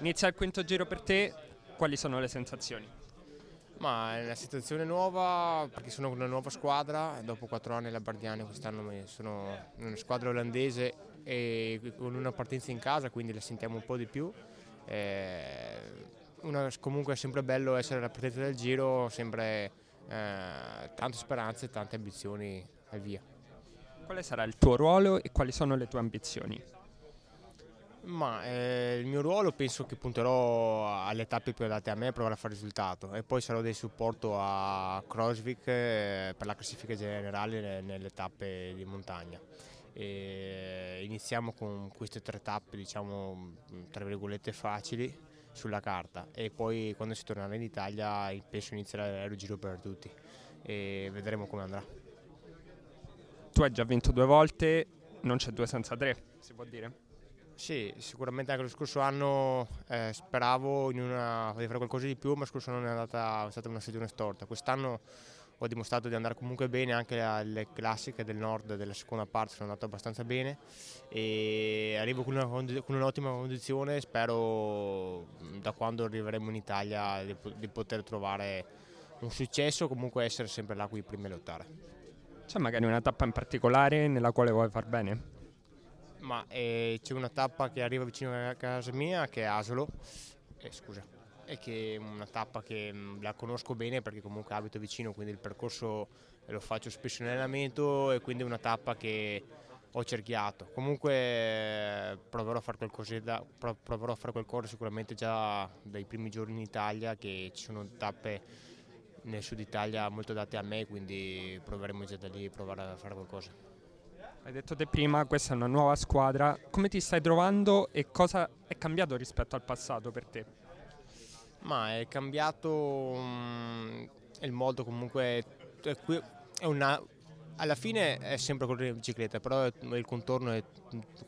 Inizia il quinto giro per te, quali sono le sensazioni? Ma è una situazione nuova perché sono una nuova squadra, dopo quattro anni la Bardiani quest'anno sono una squadra olandese e con una partenza in casa quindi la sentiamo un po' di più. Eh, una, comunque è sempre bello essere alla partenza del giro, sempre eh, tante speranze, tante ambizioni e via. Quale sarà il tuo ruolo e quali sono le tue ambizioni? Ma eh, il mio ruolo penso che punterò alle tappe più adatte a me a provare a fare risultato e poi sarò del supporto a Crosvic eh, per la classifica generale nelle, nelle tappe di montagna. E iniziamo con queste tre tappe diciamo tra virgolette facili sulla carta e poi quando si tornerà in Italia penso inizierà il giro per tutti e vedremo come andrà. Tu hai già vinto due volte, non c'è due senza tre, si può dire? Sì, sicuramente anche lo scorso anno eh, speravo una, di fare qualcosa di più, ma lo scorso anno è, andata, è stata una stagione storta. Quest'anno ho dimostrato di andare comunque bene, anche alle classiche del nord della seconda parte sono andato abbastanza bene e arrivo con, un'ottima con un condizione, spero mm, da quando arriveremo in Italia di, di poter trovare un successo, o comunque essere sempre là qui prima di lottare. C'è magari una tappa in particolare nella quale vuoi far bene? ma eh, c'è una tappa che arriva vicino a casa mia che è Asolo, eh, scusa, e che è una tappa che mh, mm, la conosco bene perché comunque abito vicino, quindi il percorso eh, lo faccio spesso in allenamento e quindi è una tappa che ho cerchiato. Comunque eh, proverò a fare qualcosa, proverò a fare qualcosa sicuramente già dai primi giorni in Italia che ci sono tappe nel sud Italia molto date a me, quindi proveremo già da lì a provare a fare qualcosa. Hai detto te prima, questa è una nuova squadra, come ti stai trovando e cosa è cambiato rispetto al passato per te? Ma è cambiato um, il modo comunque, è una, alla fine è sempre correre in bicicletta, però il contorno è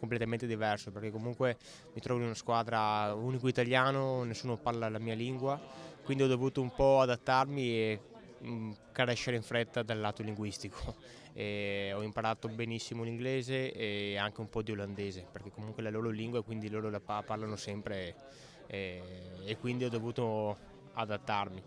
completamente diverso perché comunque mi trovo in una squadra unico italiano, nessuno parla la mia lingua, quindi ho dovuto un po' adattarmi e Mm, crescere in fretta dal lato linguistico. E ho imparato benissimo l'inglese e anche un po' di olandese, perché comunque la loro lingua e quindi loro la parlano sempre e, e quindi ho dovuto adattarmi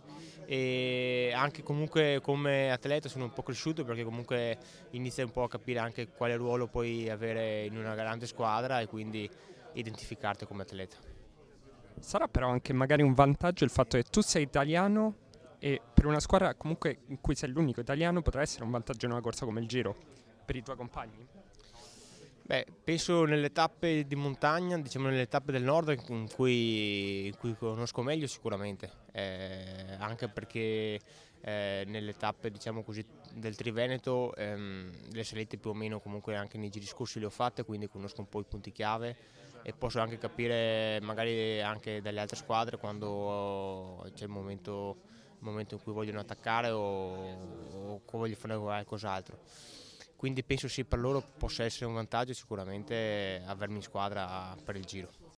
e anche comunque come atleta sono un po' cresciuto perché comunque inizia un po' a capire anche quale ruolo puoi avere in una grande squadra e quindi identificarti come atleta. Sarà però anche magari un vantaggio il fatto che tu sei italiano e per una squadra comunque in cui sei l'unico italiano potrà essere un vantaggio in una corsa come il Giro per i tuoi compagni? Beh, penso nelle tappe di montagna, diciamo nelle tappe del nord in cui, in cui conosco meglio sicuramente, eh, anche perché eh, nelle tappe diciamo così, del Triveneto ehm, le salite più o meno comunque anche nei giri scorsi le ho fatte, quindi conosco un po' i punti chiave e posso anche capire magari anche dalle altre squadre quando c'è il momento nel momento in cui vogliono attaccare o, o vogliono fare qualcos'altro. Quindi penso sì per loro possa essere un vantaggio sicuramente avermi in squadra per il giro.